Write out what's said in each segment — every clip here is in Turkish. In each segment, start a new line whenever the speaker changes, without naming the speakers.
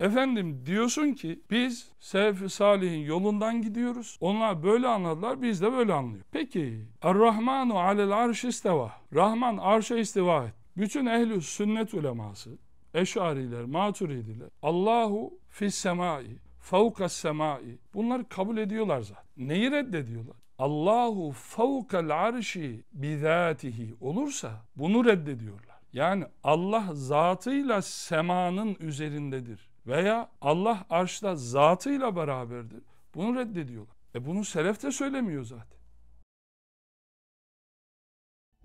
Efendim diyorsun ki biz Selefi Salih'in yolundan gidiyoruz. Onlar böyle anladılar biz de böyle anlıyor. Peki Er-Rahmanu alel arş isteva. Rahman arşa istiva et. Bütün ehli sünnet uleması, eşariler, maturidiler. Allahu fis semai, fevkas semai. Bunları kabul ediyorlar zaten. Neyi reddediyorlar? Allahu fevkal arşi bizatihi olursa bunu reddediyorlar. Yani Allah zatıyla semanın üzerindedir. Veya Allah arşta zatıyla beraberdir. Bunu reddediyorlar. E bunu selef de söylemiyor zaten.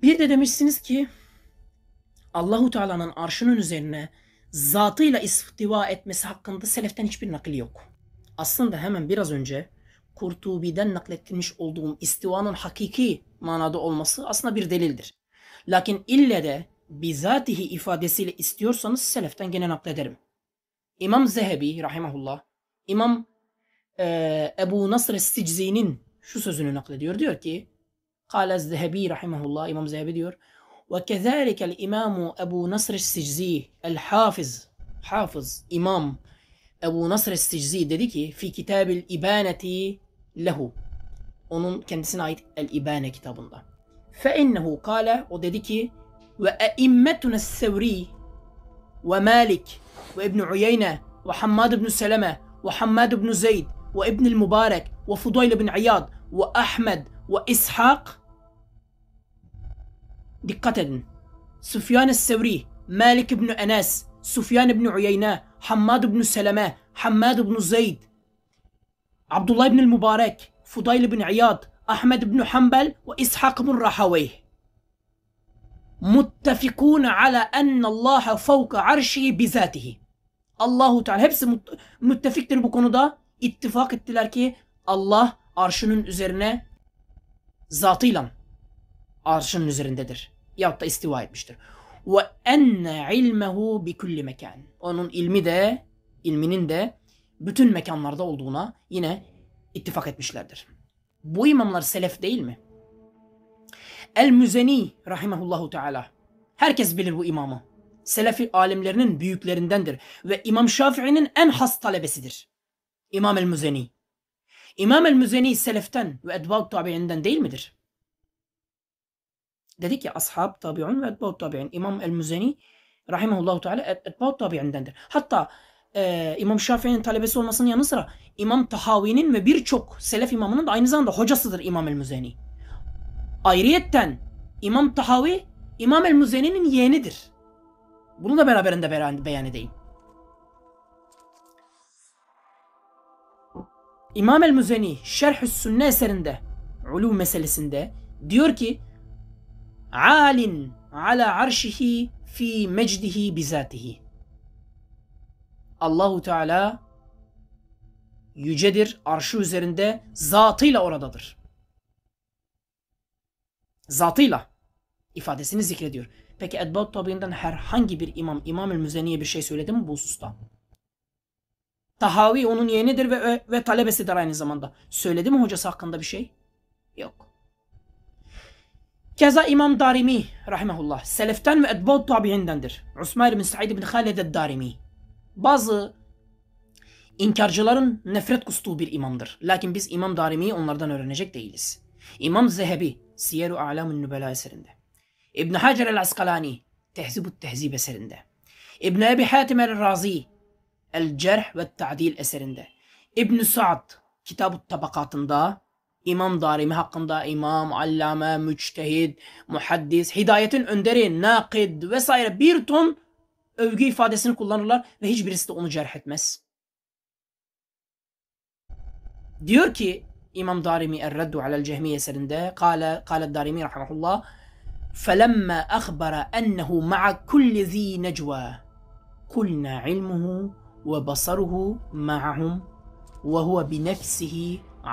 Bir de demişsiniz ki Allahu Teala'nın arşının üzerine zatıyla istiva etmesi hakkında seleften hiçbir nakil yok. Aslında hemen biraz önce Kurtubi'den nakletilmiş olduğum istivanın hakiki manada olması aslında bir delildir. Lakin ille de bizatihi ifadesiyle istiyorsanız seleften gene naklederim. إمام Zehebi rahimahullah, İmam e, Ebu Nasr Siczi'nin şu sözünü naklediyor. Diyor ki, Kale Zehebi rahimahullah, İmam Zehebi diyor. وكذلك الإمام أبو نصر السجزي الحافظ حافظ إمام أبو نصر السجزي dedi ki في كتاب الإبانة له onun kendisine ait El İbane kitabında. فإنه قال o dedi ki ve eimmetun sevri ومالك وابن عيينة وحماد بن سلمة وحماد بن زيد وابن المبارك وفضيل بن عياض وأحمد وإسحاق دقة سفيان الثوري مالك بن أنس سفيان بن عيينة حماد بن سلمة حماد بن زيد عبد الله بن المبارك فضيل بن عياض أحمد بن حنبل وإسحاق بن راحويه muttefikun ala ennallaha fevka arşihi bizatihi. Allahu Teala hepsi müttefiktir bu konuda. İttifak ettiler ki Allah arşının üzerine zatıyla arşının üzerindedir. Yahut da istiva etmiştir. Ve enne ilmehu bi kulli mekan. Onun ilmi de, ilminin de bütün mekanlarda olduğuna yine ittifak etmişlerdir. Bu imamlar selef değil mi? El-Müzeni rahimahullahu teala. Herkes bilir bu imamı. Selefi alimlerinin büyüklerindendir ve İmam Şafii'nin en has talebesidir. İmam el-Müzeni. İmam el-Müzeni seleften ve edbab tabiinden değil midir? Dedik ya ashab tabiun ve edbab tabiin. İmam el-Müzeni rahimahullahu teala etbaut tabiindendir. Hatta e, İmam Şafii'nin talebesi olmasının yanı sıra İmam Tahavi'nin ve birçok selef imamının da aynı zamanda hocasıdır İmam el-Müzeni. Ayrıyetten İmam Tahavi İmam el Muzeni'nin yeğenidir. Bunu da beraberinde beyan edeyim. İmam el Muzeni, şerhü ü Sünne eserinde ulum meselesinde diyor ki alin ala arşihi fi mecdihi bizatihi. Allahu Teala yücedir, arşı üzerinde zatıyla oradadır zatıyla ifadesini zikrediyor. Peki Edbat Tabi'inden herhangi bir imam, İmam-ül Müzeni'ye bir şey söyledi mi bu hususta? Tahavi onun yeğenidir ve, ve talebesidir aynı zamanda. Söyledi mi hocası hakkında bir şey? Yok. Keza İmam Darimi rahimehullah seleften ve etbaut tabiindendir. Osman bin Said bin Halid Darimi. Bazı inkarcıların nefret kustuğu bir imamdır. Lakin biz İmam Darimi'yi onlardan öğrenecek değiliz. İmam Zehebi Siyer-u A'lamun Nübela eserinde. İbn Hacer el Askalani Tehzibut Tehzib eserinde. İbn Ebi Hatim el Razi El Cerh ve Ta'dil eserinde. İbn Sa'd Kitab-ı Tabakatında İmam Darimi hakkında imam, allame, müçtehid, muhaddis, hidayetin önderi, nakid vesaire bir ton övgü ifadesini kullanırlar ve hiçbirisi de onu cerh etmez. Diyor ki İmam Darimi Er-Reddu alel Cehmi eserinde kale, kale Darimi rahmetullah فَلَمَّا أَخْبَرَ أَنَّهُ مَعَ كُلِّ ذ۪ي نَجْوَى قُلْنَا عِلْمُهُ وَبَصَرُهُ مَعَهُمْ وَهُوَ بِنَفْسِهِ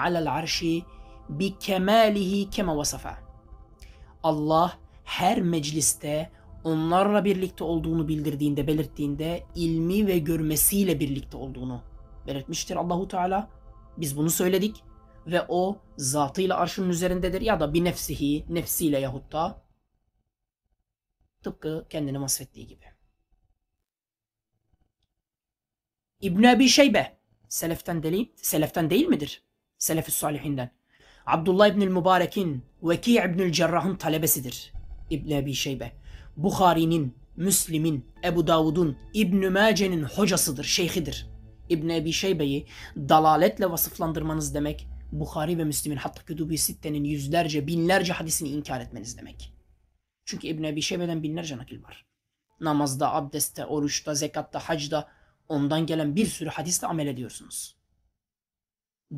عَلَى الْعَرْشِ بِكَمَالِهِ كَمَا وَصَفَى Allah her mecliste onlarla birlikte olduğunu bildirdiğinde, belirttiğinde ilmi ve görmesiyle birlikte olduğunu belirtmiştir Allahu Teala. Biz bunu söyledik ve o zatıyla arşın üzerindedir ya da bir nefsihi, nefsiyle yahut da tıpkı kendini masfettiği gibi. İbn Ebi Şeybe seleften değil, seleften değil midir? Selefü Salihinden. Abdullah İbnül Mübarek'in Veki İbnül Cerrah'ın talebesidir. İbn Ebi Şeybe. Bukhari'nin, Müslim'in, Ebu Davud'un, İbn Mace'nin hocasıdır, şeyhidir. İbn Ebi Şeybe'yi dalaletle vasıflandırmanız demek Bukhari ve Müslim'in hatta kütüb-i sittenin yüzlerce, binlerce hadisini inkar etmeniz demek. Çünkü İbn Ebi Şeybe'den binlerce nakil var. Namazda, abdestte, oruçta, zekatta, hacda ondan gelen bir sürü hadisle amel ediyorsunuz.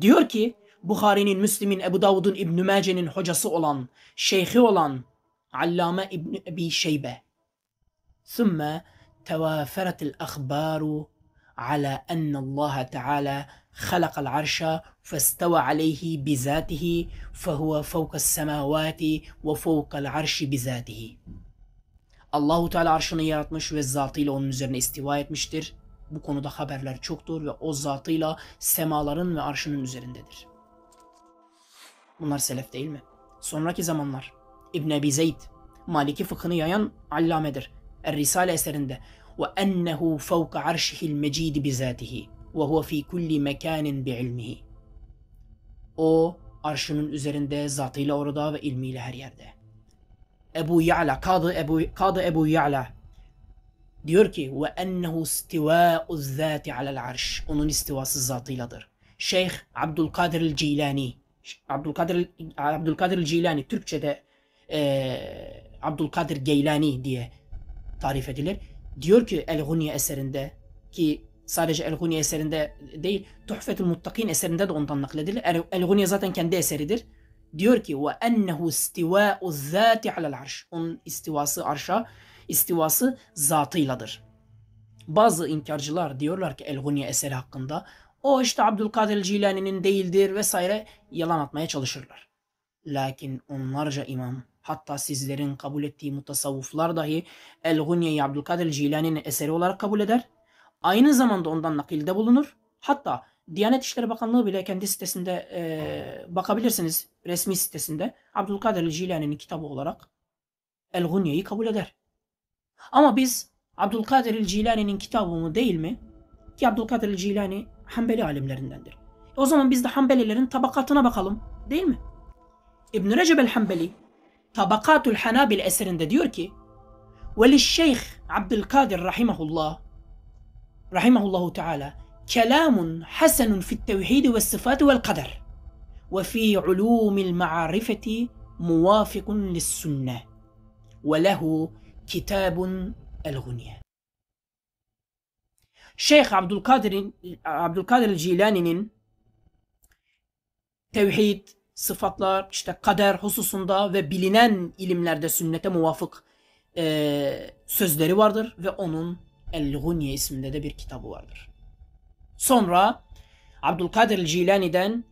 Diyor ki Bukhari'nin, Müslim'in, Ebu Davud'un, İbn-i Mace'nin hocası olan, şeyhi olan Allame İbn Ebi Şeybe. Sümme tevaferatil ahbaru ala enne Allah Teala خلق العرش فاستوى عليه بذاته فهو فوق السماوات وفوق العرش بذاته. Allahu Teala arşını yaratmış ve zatıyla onun üzerine istiva etmiştir. Bu konuda haberler çoktur ve o zatıyla semaların ve arşının üzerindedir. Bunlar selef değil mi? Sonraki zamanlar İbn Ebi Zeyd, Maliki fıkhını yayan allamedir. Er Risale eserinde ve ennehu fevka arşihil mecidi bizatihi وَهُوَ ف۪ي كُلِّ مَكَانٍ بِعِلْمِهِ O arşının üzerinde zatıyla orada ve ilmiyle her yerde. Ebu Ya'la, Kadı Ebu, Kadı Ebu Ya'la diyor ki ve ennehu istiva'u zati alel arş. Onun istivası zatıyladır. Şeyh Abdülkadir el Cilani Abdülkadir Abdülkadir el Türkçede e, Abdülkadir Geylani diye tarif edilir. Diyor ki El Hunya eserinde ki sadece El Gunya eserinde değil Tuhfetul Muttakin eserinde de ondan nakledilir. El Gunya zaten kendi eseridir. Diyor ki ve ennehu istiva'u zati alel arş. Onun istivası arşa, istivası zatıyladır. Bazı inkarcılar diyorlar ki El Gunya eseri hakkında o işte Abdülkadir Cilani'nin değildir vesaire yalan atmaya çalışırlar. Lakin onlarca imam hatta sizlerin kabul ettiği mutasavvuflar dahi El Gunya'yı Abdülkadir Cilani'nin eseri olarak kabul eder Aynı zamanda ondan nakilde bulunur. Hatta Diyanet İşleri Bakanlığı bile kendi sitesinde e, bakabilirsiniz resmi sitesinde. Abdülkadir Jilani'nin kitabı olarak El Gunya'yı kabul eder. Ama biz Abdülkadir Jilani'nin kitabı mı değil mi? Ki Abdülkadir Jilani Hanbeli alimlerindendir. E, o zaman biz de Hanbelilerin tabakatına bakalım değil mi? İbn Recep el Hanbeli Tabakatul Hanabil eserinde diyor ki Velişşeyh Abdülkadir Rahimahullah رحمه الله تعالى كلام حسن في التوحيد والصفات والقدر وفي علوم المعارفة موافق للسنة وله كتاب الغنية شيخ عبد القادر عبد القادر الجيلاني توحيد sıfatlar, işte kader hususunda ve bilinen ilimlerde sünnete muvafık e, sözleri vardır ve onun El Gunye isminde de bir kitabı vardır. Sonra Abdülkadir Cilani'den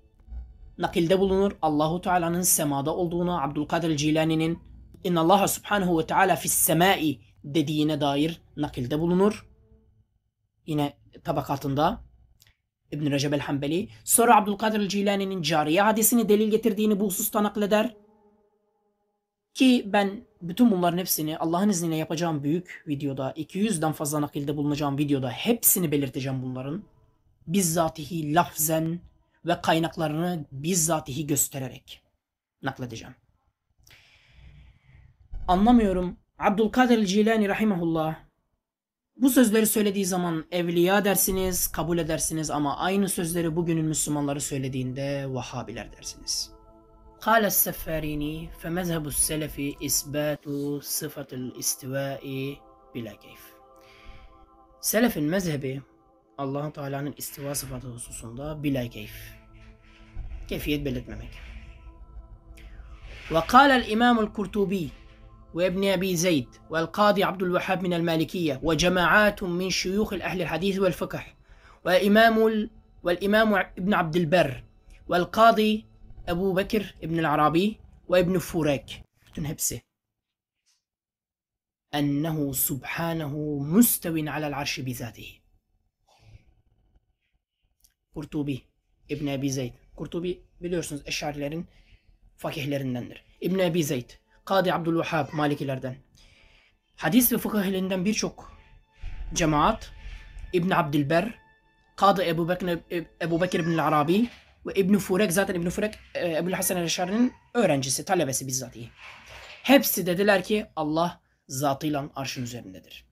nakilde bulunur. Allahu Teala'nın semada olduğuna, Abdülkadir Cilani'nin İnna Allah Subhanahu ve Teala fis semai dediğine dair nakilde bulunur. Yine tabakatında İbn Recep el-Hanbeli sonra Abdülkadir el-Cilani'nin cariye hadisini delil getirdiğini bu hususta nakleder. Ki ben bütün bunların hepsini Allah'ın izniyle yapacağım büyük videoda, 200'den fazla nakilde bulunacağım videoda hepsini belirteceğim bunların. Bizzatihi lafzen ve kaynaklarını bizzatihi göstererek nakledeceğim. Anlamıyorum. Abdülkadir Cilani rahimahullah bu sözleri söylediği zaman evliya dersiniz, kabul edersiniz ama aynı sözleri bugünün Müslümanları söylediğinde Vahabiler dersiniz.'' قال السفاريني فمذهب السلف إثبات صفة الاستواء بلا كيف سلف المذهب الله تعالى عن الاستواء istiva خصوصاً بلا كيف كيف Keyfiyet belirtmemek. وقال الإمام القرطبي وابن أبي زيد والقاضي عبد الوهاب من المالكية وجماعات من شيوخ الأهل الحديث والفقه وإمام ال... والإمام ابن عبد البر والقاضي Ebu Bekir İbn Arabi ve İbn Furek. Bütün hepsi. Ennehu subhanehu müstevin alel arşi Kurtubi İbn Ebi Zeyd. Kurtubi biliyorsunuz Eşarilerin fakihlerindendir. İbn Ebi Zeyd. Kadi Abdülvahhab Malikilerden. Hadis ve fıkıh ehlinden birçok cemaat İbn Abdilber, Kadı Ebu Bekir, Ebu Bekir İbn Arabi İbn Furek zaten İbn Furek e, Ebu Hasan el-Şari'nin öğrencisi, talebesi bizzat iyi. Hepsi dediler ki Allah zatıyla arşın üzerindedir.